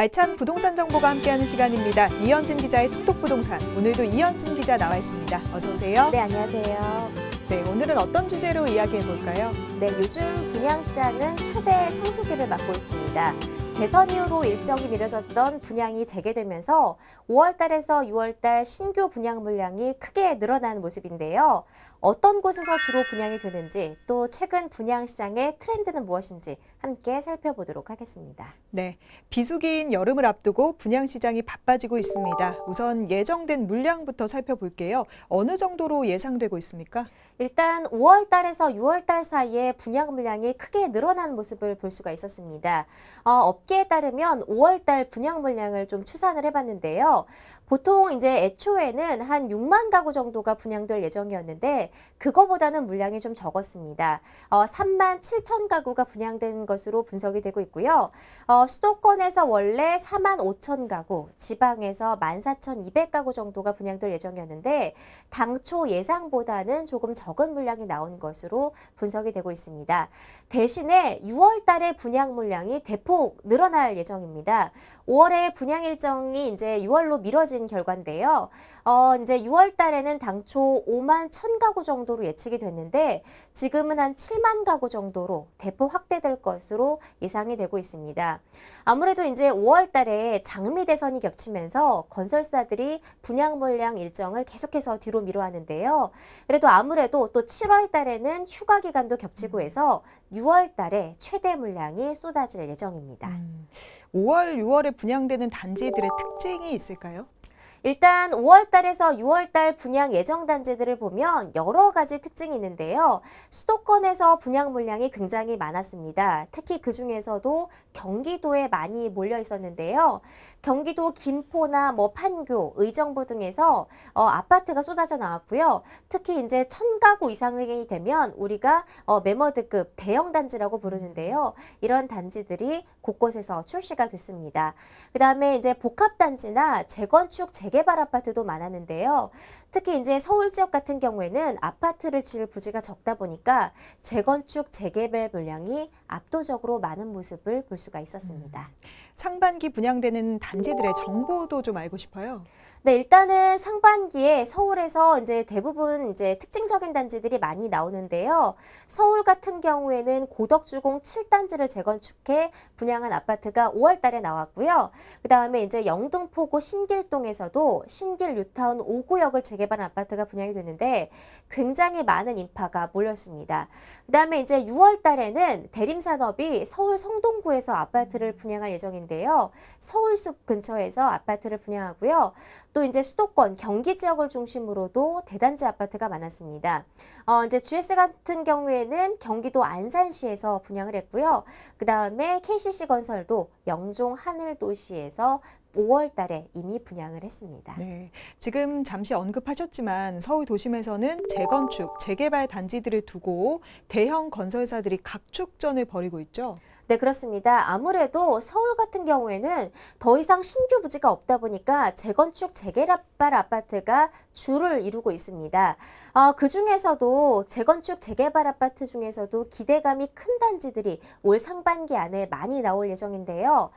알찬 부동산 정보가 함께하는 시간입니다. 이현진 기자의 톡톡 부동산. 오늘도 이현진 기자 나와 있습니다. 어서 오세요. 네, 안녕하세요. 네, 오늘은 어떤 주제로 이야기해 볼까요? 네, 요즘 분양시장은 최대 성수기를 맞고 있습니다. 대선 이후로 일정이 미뤄졌던 분양이 재개되면서 5월달에서 6월달 신규 분양 물량이 크게 늘어난 모습인데요. 어떤 곳에서 주로 분양이 되는지 또 최근 분양 시장의 트렌드는 무엇인지 함께 살펴보도록 하겠습니다. 네, 비수기인 여름을 앞두고 분양 시장이 바빠지고 있습니다. 우선 예정된 물량부터 살펴볼게요. 어느 정도로 예상되고 있습니까? 일단 5월 달에서 6월 달 사이에 분양 물량이 크게 늘어난 모습을 볼 수가 있었습니다. 어, 업계에 따르면 5월 달 분양 물량을 좀 추산을 해봤는데요. 보통 이제 애초에는 한 6만 가구 정도가 분양될 예정이었는데 그거보다는 물량이 좀 적었습니다. 어, 3만 7천 가구가 분양된 것으로 분석이 되고 있고요. 어, 수도권에서 원래 4만 5천 가구, 지방에서 1만 4,200가구 정도가 분양될 예정이었는데 당초 예상보다는 조금 적은 물량이 나온 것으로 분석이 되고 있습니다. 대신에 6월 달에 분양 물량이 대폭 늘어날 예정입니다. 5월에 분양 일정이 이제 6월로 미뤄진 결과인데요. 어, 이제 6월 달에는 당초 5만 1,000가구 가구 정도로 예측이 됐는데 지금은 한 7만 가구 정도로 대폭 확대될 것으로 예상이 되고 있습니다. 아무래도 이제 5월 달에 장미 대선이 겹치면서 건설사들이 분양 물량 일정을 계속해서 뒤로 미뤄하는데요. 그래도 아무래도 또 7월 달에는 휴가 기간도 겹치고 음. 해서 6월 달에 최대 물량이 쏟아질 예정입니다. 음, 5월, 6월에 분양되는 단지들의 특징이 있을까요? 일단 5월달에서 6월달 분양 예정 단지들을 보면 여러 가지 특징이 있는데요. 수도권에서 분양 물량이 굉장히 많았습니다. 특히 그 중에서도 경기도에 많이 몰려 있었는데요. 경기도 김포나 뭐 판교, 의정부 등에서 어, 아파트가 쏟아져 나왔고요. 특히 이제 천 가구 이상이 되면 우리가 어, 매머드급 대형 단지라고 부르는데요. 이런 단지들이 곳곳에서 출시가 됐습니다. 그 다음에 이제 복합 단지나 재건축, 재 재개발 아파트도 많았는데요. 특히 이제 서울 지역 같은 경우에는 아파트를 지을 부지가 적다 보니까 재건축, 재개발 물량이 압도적으로 많은 모습을 볼 수가 있었습니다. 음. 상반기 분양되는 단지들의 정보도 좀 알고 싶어요. 네, 일단은 상반기에 서울에서 이제 대부분 이제 특징적인 단지들이 많이 나오는데요. 서울 같은 경우에는 고덕주공 7단지를 재건축해 분양한 아파트가 5월 달에 나왔고요. 그다음에 이제 영등포구 신길동에서도 신길 뉴타운 5구역을 재개발한 아파트가 분양이 됐는데 굉장히 많은 인파가 몰렸습니다. 그다음에 이제 6월 달에는 대림산업이 서울 성동구에서 아파트를 분양할 예정인데요. 서울숲 근처에서 아파트를 분양하고요. 또 이제 수도권 경기 지역을 중심으로도 대단지 아파트가 많았습니다. 어, 이제 GS 같은 경우에는 경기도 안산시에서 분양을 했고요. 그 다음에 KCC 건설도 영종 하늘도시에서 5월 달에 이미 분양을 했습니다. 네, 지금 잠시 언급하셨지만 서울 도심에서는 재건축, 재개발 단지들을 두고 대형 건설사들이 각축전을 벌이고 있죠. 네, 그렇습니다. 아무래도 서울 같은 경우에는 더 이상 신규 부지가 없다 보니까 재건축, 재개발 아파트가 주를 이루고 있습니다. 어, 그 중에서도 재건축, 재개발 아파트 중에서도 기대감이 큰 단지들이 올 상반기 안에 많이 나올 예정인데요.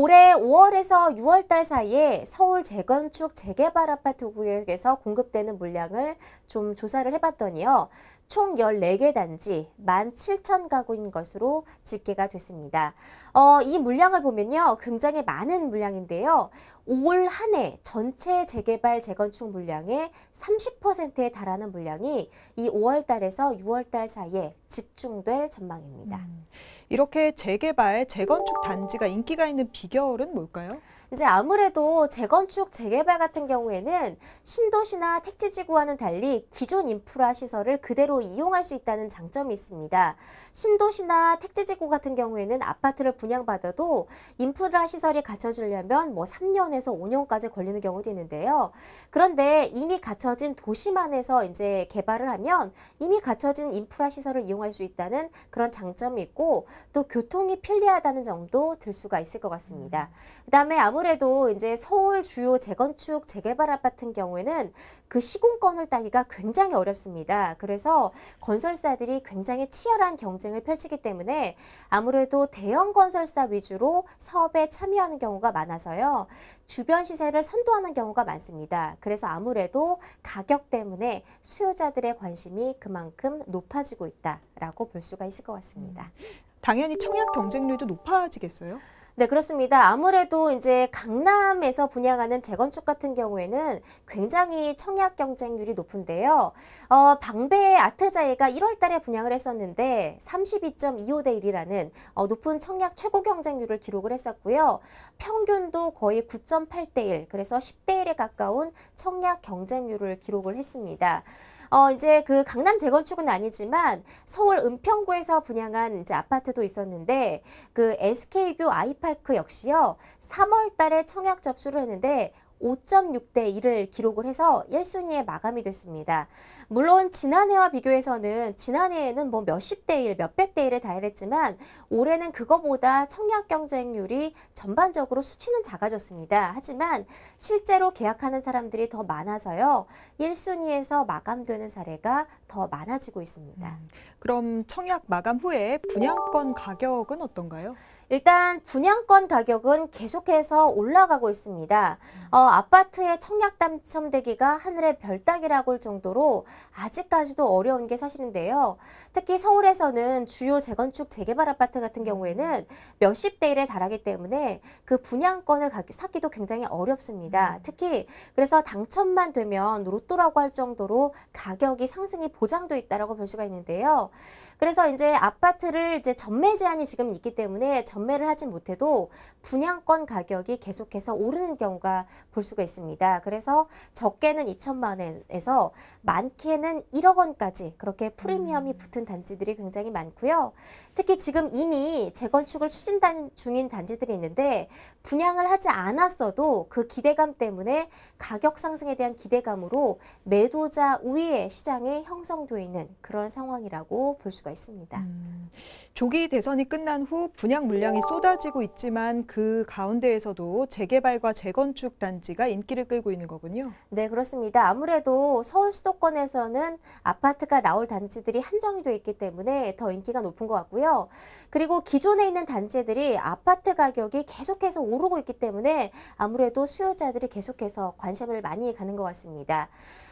올해 5월에서 6월달 사이에 서울 재건축 재개발 아파트 구역에서 공급되는 물량을 좀 조사를 해봤더니요. 총 14개 단지 17,000가구인 것으로 집계가 됐습니다. 어, 이 물량을 보면요. 굉장히 많은 물량인데요. 올한해 전체 재개발 재건축 물량의 30%에 달하는 물량이 이 5월 달에서 6월 달 사이에 집중될 전망입니다. 음, 이렇게 재개발 재건축 단지가 인기가 있는 비결은 뭘까요? 이제 아무래도 재건축, 재개발 같은 경우에는 신도시나 택지지구와는 달리 기존 인프라 시설을 그대로 이용할 수 있다는 장점이 있습니다. 신도시나 택지지구 같은 경우에는 아파트를 분양받아도 인프라 시설이 갖춰지려면 뭐 3년에서 5년까지 걸리는 경우도 있는데요. 그런데 이미 갖춰진 도시만에서 이제 개발을 하면 이미 갖춰진 인프라 시설을 이용할 수 있다는 그런 장점이 있고 또 교통이 편리하다는 점도 들 수가 있을 것 같습니다. 음. 그 다음에 아무 래도 아무래도 이제 서울 주요 재건축 재개발 아파트인 경우에는 그 시공권을 따기가 굉장히 어렵습니다. 그래서 건설사들이 굉장히 치열한 경쟁을 펼치기 때문에 아무래도 대형 건설사 위주로 사업에 참여하는 경우가 많아서요. 주변 시세를 선도하는 경우가 많습니다. 그래서 아무래도 가격 때문에 수요자들의 관심이 그만큼 높아지고 있다라고 볼 수가 있을 것 같습니다. 음. 당연히 청약 경쟁률도 높아지겠어요? 네, 그렇습니다. 아무래도 이제 강남에서 분양하는 재건축 같은 경우에는 굉장히 청약 경쟁률이 높은데요. 어, 방배 아트자이가 1월 달에 분양을 했었는데 32.25대 1이라는 어, 높은 청약 최고 경쟁률을 기록을 했었고요. 평균도 거의 9.8대 1, 그래서 10대 1에 가까운 청약 경쟁률을 기록을 했습니다. 어, 이제 그 강남 재건축은 아니지만 서울 은평구에서 분양한 이제 아파트도 있었는데 그 SK뷰 아이파크 역시요. 3월 달에 청약 접수를 했는데 5.6대 1을 기록을 해서 1순위에 마감이 됐습니다. 물론 지난해와 비교해서는 지난해에는 뭐 몇십 대 1, 몇백 대 1에 달했지만 올해는 그거보다 청약 경쟁률이 전반적으로 수치는 작아졌습니다. 하지만 실제로 계약하는 사람들이 더 많아서요. 1순위에서 마감되는 사례가 더 많아지고 있습니다. 음, 그럼 청약 마감 후에 분양권 가격은 어떤가요? 일단 분양권 가격은 계속해서 올라가고 있습니다. 어, 아파트의 청약 당첨되기가 하늘의 별따기라고 할 정도로 아직까지도 어려운 게 사실인데요. 특히 서울에서는 주요 재건축 재개발 아파트 같은 경우에는 몇십 대일에 달하기 때문에 그 분양권을 사기도 굉장히 어렵습니다. 음. 특히 그래서 당첨만 되면 로또라고 할 정도로 가격이 상승이 보장돼 있다라고 볼 수가 있는데요. 그래서 이제 아파트를 이제 전매 제한이 지금 있기 때문에 전매를 하지 못해도 분양권 가격이 계속해서 오르는 경우가 볼 수가 있습니다. 그래서 적게는 2천만 원에서 많게는 1억 원까지 그렇게 프리미엄이 음. 붙은 단지들이 굉장히 많고요. 특히 지금 이미 재건축을 추진 중인 단지들이 있는데 분양을 하지 않았어도 그 기대감 때문에 가격 상승에 대한 기대감으로 매도자 우위의 시장에 형성되어 있는 그런 상황이라고 볼 수가 있습니다. 수가 있습니다. 음, 조기 대선이 끝난 후 분양 물량이 쏟아지고 있지만 그 가운데에서도 재개발과 재건축 단지가 인기를 끌고 있는 거군요. 네, 그렇습니다. 아무래도 서울 수도권에서는 아파트가 나올 단지들이 한정이 돼 있기 때문에 더 인기가 높은 것 같고요. 그리고 기존에 있는 단지들이 아파트 가격이 계속해서 오르고 있기 때문에 아무래도 수요자들이 계속해서 관심을 많이 가는 것 같습니다.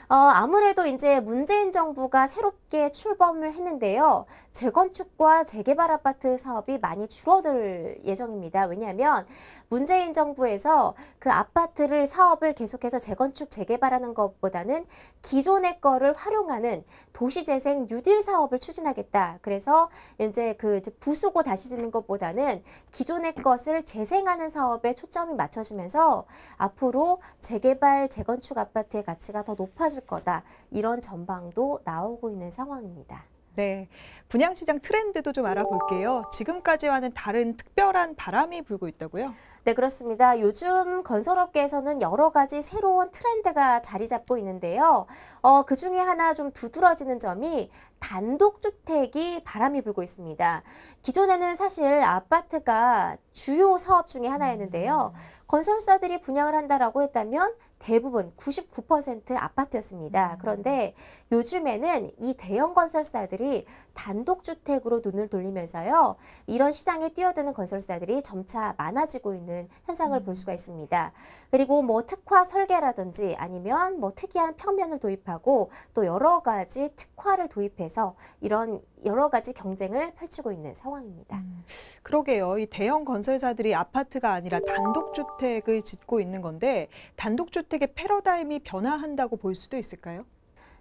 어, 아무래도 이제 문재인 정부가 새롭게 출범을 했는데요. 재건축과 재개발 아파트 사업이 많이 줄어들 예정입니다. 왜냐하면 문재인 정부에서 그 아파트를 사업을 계속해서 재건축, 재개발하는 것보다는 기존의 거를 활용하는 도시재생 뉴딜 사업을 추진하겠다. 그래서 이제 그 이제 부수고 다시 짓는 것보다는 기존의 것을 재생하는 사업에 초점이 맞춰지면서 앞으로 재개발, 재건축 아파트의 가치가 더 높아질 떨어질 거다. 이런 전망도 나오고 있는 상황입니다. 네, 분양시장 트렌드도 좀 알아볼게요. 지금까지와는 다른 특별한 바람이 불고 있다고요? 네, 그렇습니다. 요즘 건설업계에서는 여러 가지 새로운 트렌드가 자리 잡고 있는데요. 어, 그 중에 하나 좀 두드러지는 점이 단독주택이 바람이 불고 있습니다. 기존에는 사실 아파트가 주요 사업 중의 하나였는데요. 음. 건설사들이 분양을 한다라 했다면 대부분 99% 아파트였습니다. 음. 그런데 요즘에는 이 대형 건설사들이 단독주택으로 눈을 돌리면서요. 이런 시장에 뛰어드는 건설사들이 점차 많아지고 있는 현상을 음. 볼 수가 있습니다. 그리고 뭐 특화 설계라든지 아니면 뭐 특이한 평면을 도입하고 또 여러 가지 특화를 도입해서 이런 여러 가지 경쟁을 펼치고 있는 상황입니다. 음, 그러게요. 이 대형 건설사들이 아파트가 아니라 단독주택을 짓고 있는 건데 단독주택의 패러다임이 변화한다고 볼 수도 있을까요?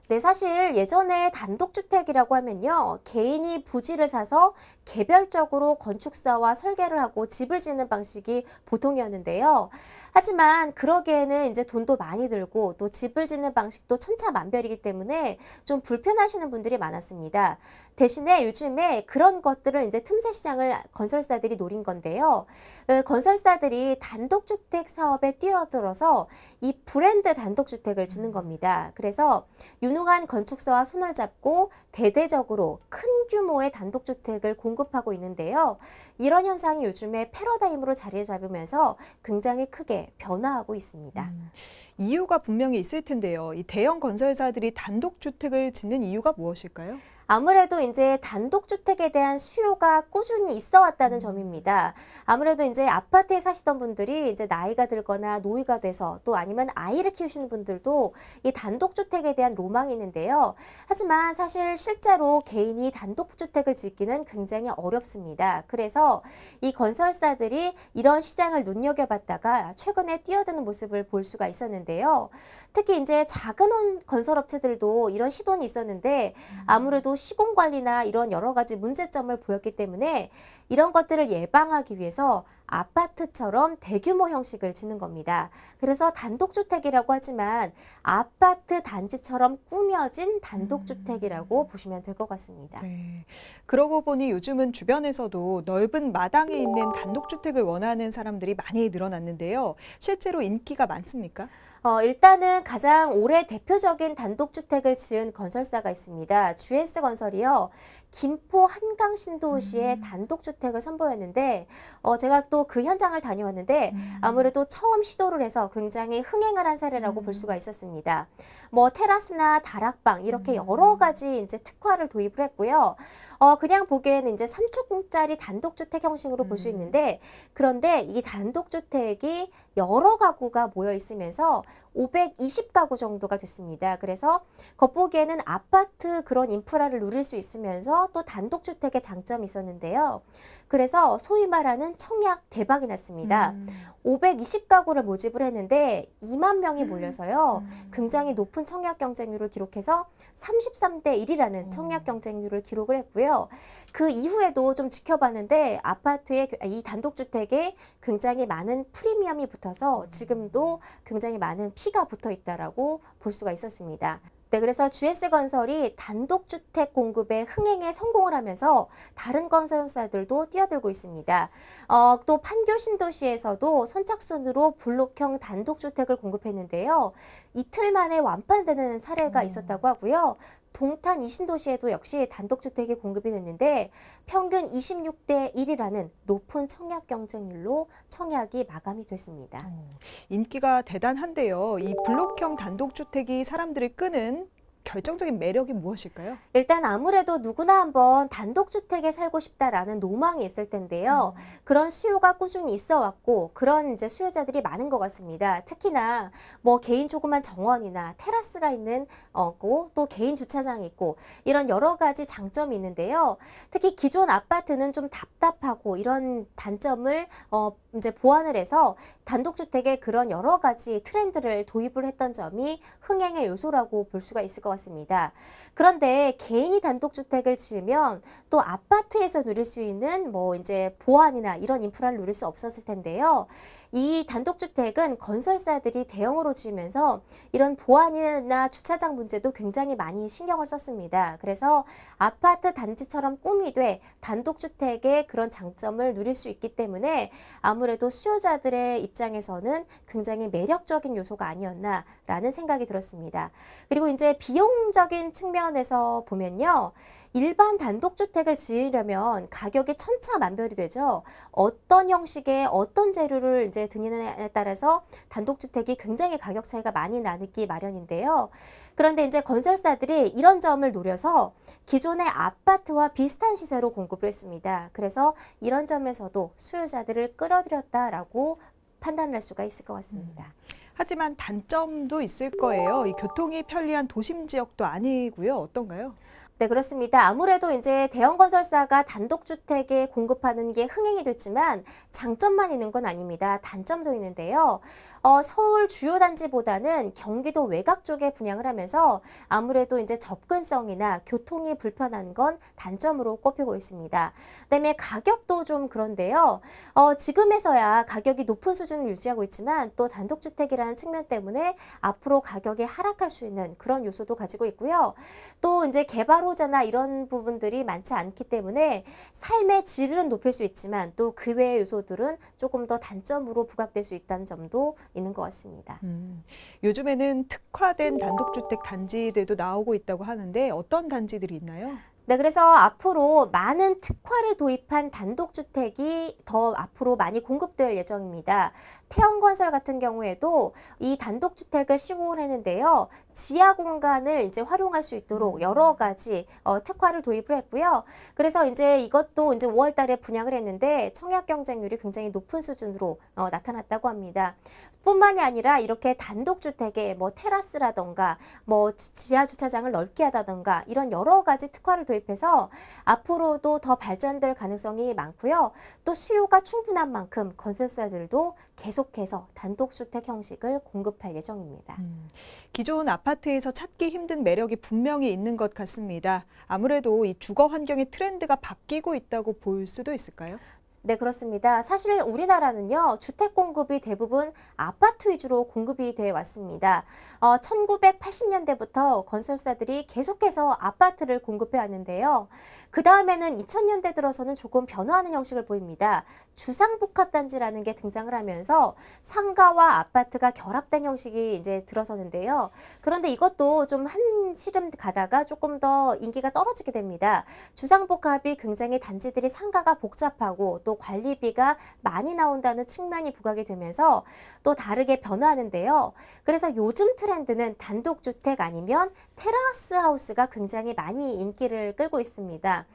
네, 사실 예전에 단독주택이라고 하면요. 개인이 부지를 사서 개별적으로 건축사와 설계를 하고 집을 짓는 방식이 보통이었는데요. 하지만 그러기에는 이제 돈도 많이 들고 또 집을 짓는 방식도 천차만별이기 때문에 좀 불편하시는 분들이 많았습니다. 대신에 요즘에 그런 것들을 이제 틈새 시장을 건설사들이 노린 건데요. 그 건설사들이 단독주택 사업에 뛰어들어서 이 브랜드 단독주택을 짓는 겁니다. 그래서 유능한 건축사와 손을 잡고 대대적으로 큰 규모의 단독주택을 공급하고 있는데요. 이런 현상이 요즘에 패러다임으로 자리 잡으면서 굉장히 크게 변화하고 있습니다. 음, 이유가 분명히 있을 텐데요. 이 대형 건설사들이 단독주택을 짓는 이유가 무엇일까요? 아무래도 이제 단독주택에 대한 수요가 꾸준히 있어 왔다는 음. 점입니다. 아무래도 이제 아파트에 사시던 분들이 이제 나이가 들거나 노이가 돼서 또 아니면 아이를 키우시는 분들도 이 단독주택에 대한 로망이 있는데요. 하지만 사실 실제로 개인이 단독주택을 짓기는 굉장히 어렵습니다. 그래서 이 건설사들이 이런 시장을 눈여겨봤다가 최근에 뛰어드는 모습을 볼 수가 있었는데요. 특히 이제 작은 건설업체들도 이런 시도는 있었는데 음. 아무래도 시공 관리나 이런 여러 가지 문제점을 보였기 때문에 이런 것들을 예방하기 위해서 아파트처럼 대규모 형식을 짓는 겁니다. 그래서 단독주택이라고 하지만 아파트 단지처럼 꾸며진 단독주택이라고 음. 보시면 될 것 같습니다. 네. 그러고 보니 요즘은 주변에서도 넓은 마당에 있는 단독주택을 원하는 사람들이 많이 늘어났는데요. 실제로 인기가 많습니까? 어, 일단은 가장 올해 대표적인 단독주택을 지은 건설사가 있습니다. GS건설이요. 김포 한강 신도시에 음. 단독주택을 선보였는데 어, 제가 또 그 현장을 다녀왔는데 음. 아무래도 처음 시도를 해서 굉장히 흥행을 한 사례라고 음. 볼 수가 있었습니다. 뭐 테라스나 다락방 이렇게 음. 여러 가지 이제 특화를 도입을 했고요. 어, 그냥 보기에는 이제 3초짜리 단독주택 형식으로 볼수 음. 있는데 그런데 이 단독주택이 여러 가구가 모여 있으면서 520가구 정도가 됐습니다. 그래서 겉보기에는 아파트 그런 인프라를 누릴 수 있으면서 또 단독주택의 장점이 있었는데요. 그래서 소위 말하는 청약 대박이 났습니다. 음. 520가구를 모집을 했는데 2만 명이 음. 몰려서요. 음. 굉장히 높은 청약 경쟁률을 기록해서 33대 1이라는 어. 청약 경쟁률을 기록을 했고요. 그 이후에도 좀 지켜봤는데 아파트에 그, 이 단독주택에 굉장히 많은 프리미엄이 붙어서 지금도 굉장히 많은 T가 붙어 있다라고 볼 수가 있었습니다. 네, 그래서 GS건설이 단독주택 공급의 흥행에 성공을 하면서 다른 건설사들도 뛰어들고 있습니다. 어, 또 판교 신도시에서도 선착순으로 블록형 단독주택을 공급했는데요. 이틀 만에 완판되는 사례가 음. 있었다고 하고요. 동탄 이신도시에도 역시 단독주택이 공급이 됐는데 평균 26대 1이라는 높은 청약 경쟁률로 청약이 마감이 됐습니다. 음, 인기가 대단한데요. 이 블록형 단독주택이 사람들을 끄는 결정적인 매력이 무엇일까요? 일단 아무래도 누구나 한번 단독주택에 살고 싶다라는 노망이 있을 텐데요. 음. 그런 수요가 꾸준히 있어 왔고 그런 이제 수요자들이 많은 것 같습니다. 특히나 뭐 개인 조그만 정원이나 테라스가 있는 어고 또 개인 주차장이 있고 이런 여러 가지 장점이 있는데요. 특히 기존 아파트는 좀 답답하고 이런 단점을 어, 이제 보완을 해서 단독주택에 그런 여러 가지 트렌드를 도입을 했던 점이 흥행의 요소라고 볼 수가 있을 것 같습니다. 그런데 개인이 단독주택을 지으면 또 아파트에서 누릴 수 있는 뭐 이제 보안이나 이런 인프라를 누릴 수 없었을 텐데요. 이 단독주택은 건설사들이 대형으로 지으면서 이런 보안이나 주차장 문제도 굉장히 많이 신경을 썼습니다. 그래서 아파트 단지처럼 꿈이 돼 단독주택의 그런 장점을 누릴 수 있기 때문에 아무래도 수요자들의 입장에서는 굉장히 매력적인 요소가 아니었나라는 생각이 들었습니다. 그리고 이제 비용적인 측면에서 보면요. 일반 단독주택을 지으려면 가격이 천차만별이 되죠. 어떤 형식의 어떤 재료를 이제 드느냐에 따라서 단독주택이 굉장히 가격 차이가 많이 나기 마련인데요. 그런데 이제 건설사들이 이런 점을 노려서 기존의 아파트와 비슷한 시세로 공급을 했습니다. 그래서 이런 점에서도 수요자들을 끌어들였다라고 판단할 수가 있을 것 같습니다. 음. 하지만 단점도 있을 거예요. 이 교통이 편리한 도심 지역도 아니고요. 어떤가요? 네, 그렇습니다. 아무래도 이제 대형 건설사가 단독주택에 공급하는 게 흥행이 됐지만 장점만 있는 건 아닙니다. 단점도 있는데요. 어, 서울 주요 단지보다는 경기도 외곽 쪽에 분양을 하면서 아무래도 이제 접근성이나 교통이 불편한 건 단점으로 꼽히고 있습니다. 그다음에 가격도 좀 그런데요. 어, 지금에서야 가격이 높은 수준을 유지하고 있지만 또 단독주택이라는 측면 때문에 앞으로 가격이 하락할 수 있는 그런 요소도 가지고 있고요. 또 이제 개발호자나 이런 부분들이 많지 않기 때문에 삶의 질은 높일 수 있지만 또 그 외의 요소들은 조금 더 단점으로 부각될 수 있다는 점도 있는 것 같습니다. 음, 요즘에는 특화된 단독주택 단지들도 나오고 있다고 하는데 어떤 단지들이 있나요? 네, 그래서 앞으로 많은 특화를 도입한 단독주택이 더 앞으로 많이 공급될 예정입니다. 태형건설 같은 경우에도 이 단독주택을 시공을 했는데요. 지하 공간을 이제 활용할 수 있도록 음. 여러 가지 어, 특화를 도입을 했고요. 그래서 이제 이것도 이제 5월 달에 분양을 했는데 청약 경쟁률이 굉장히 높은 수준으로 어, 나타났다고 합니다. 뿐만이 아니라 이렇게 단독 주택에 뭐 테라스라던가 뭐 지하 주차장을 넓게 하다던가 이런 여러 가지 특화를 도입해서 앞으로도 더 발전될 가능성이 많고요. 또 수요가 충분한 만큼 건설사들도 계속해서 단독 주택 형식을 공급할 예정입니다. 음, 기존 앞 아파트에서 찾기 힘든 매력이 분명히 있는 것 같습니다. 아무래도 이 주거 환경의 트렌드가 바뀌고 있다고 볼 수도 있을까요? 네, 그렇습니다. 사실 우리나라는요, 주택 공급이 대부분 아파트 위주로 공급이 돼 왔습니다. 어, 1980년대부터 건설사들이 계속해서 아파트를 공급해 왔는데요. 그 다음에는 2000년대 들어서는 조금 변화하는 형식을 보입니다. 주상복합단지라는 게 등장을 하면서 상가와 아파트가 결합된 형식이 이제 들어서는데요. 그런데 이것도 좀 한 시름 가다가 조금 더 인기가 떨어지게 됩니다. 주상복합이 굉장히 단지들이 상가가 복잡하고 또 관리비가 많이 나온다는 측면이 부각이 되면서 또 다르게 변화하는데요. 그래서 요즘 트렌드는 단독주택 아니면 테라스 하우스가 굉장히 많이 인기를 끌고 있습니다.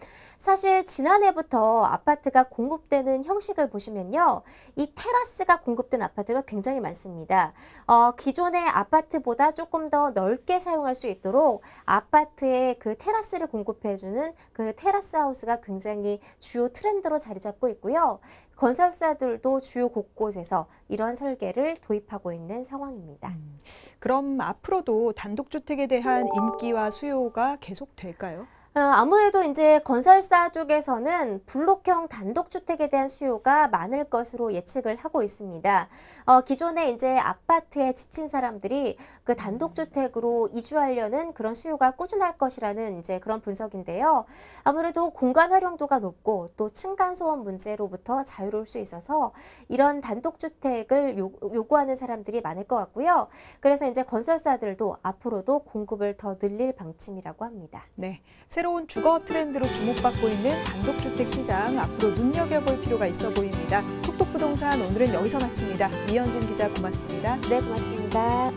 사실 지난해부터 아파트가 공급되는 형식을 보시면요. 이 테라스가 공급된 아파트가 굉장히 많습니다. 어, 기존의 아파트보다 조금 더 넓게 사용할 수 있도록 아파트에 그 테라스를 공급해주는 그 테라스 하우스가 굉장히 주요 트렌드로 자리 잡고 있고요. 건설사들도 주요 곳곳에서 이런 설계를 도입하고 있는 상황입니다. 음, 그럼 앞으로도 단독주택에 대한 인기와 수요가 계속될까요? 어, 아무래도 이제 건설사 쪽에서는 블록형 단독주택에 대한 수요가 많을 것으로 예측을 하고 있습니다. 어, 기존에 이제 아파트에 지친 사람들이 그 단독주택으로 이주하려는 그런 수요가 꾸준할 것이라는 이제 그런 분석인데요. 아무래도 공간 활용도가 높고 또 층간소음 문제로부터 자유로울 수 있어서 이런 단독주택을 요, 요구하는 사람들이 많을 것 같고요. 그래서 이제 건설사들도 앞으로도 공급을 더 늘릴 방침이라고 합니다. 네. 새로운 주거 트렌드로 주목받고 있는 단독주택 시장 앞으로 눈여겨볼 필요가 있어 보입니다. 톡톡 부동산 오늘은 여기서 마칩니다. 이현진 기자 고맙습니다. 네, 고맙습니다.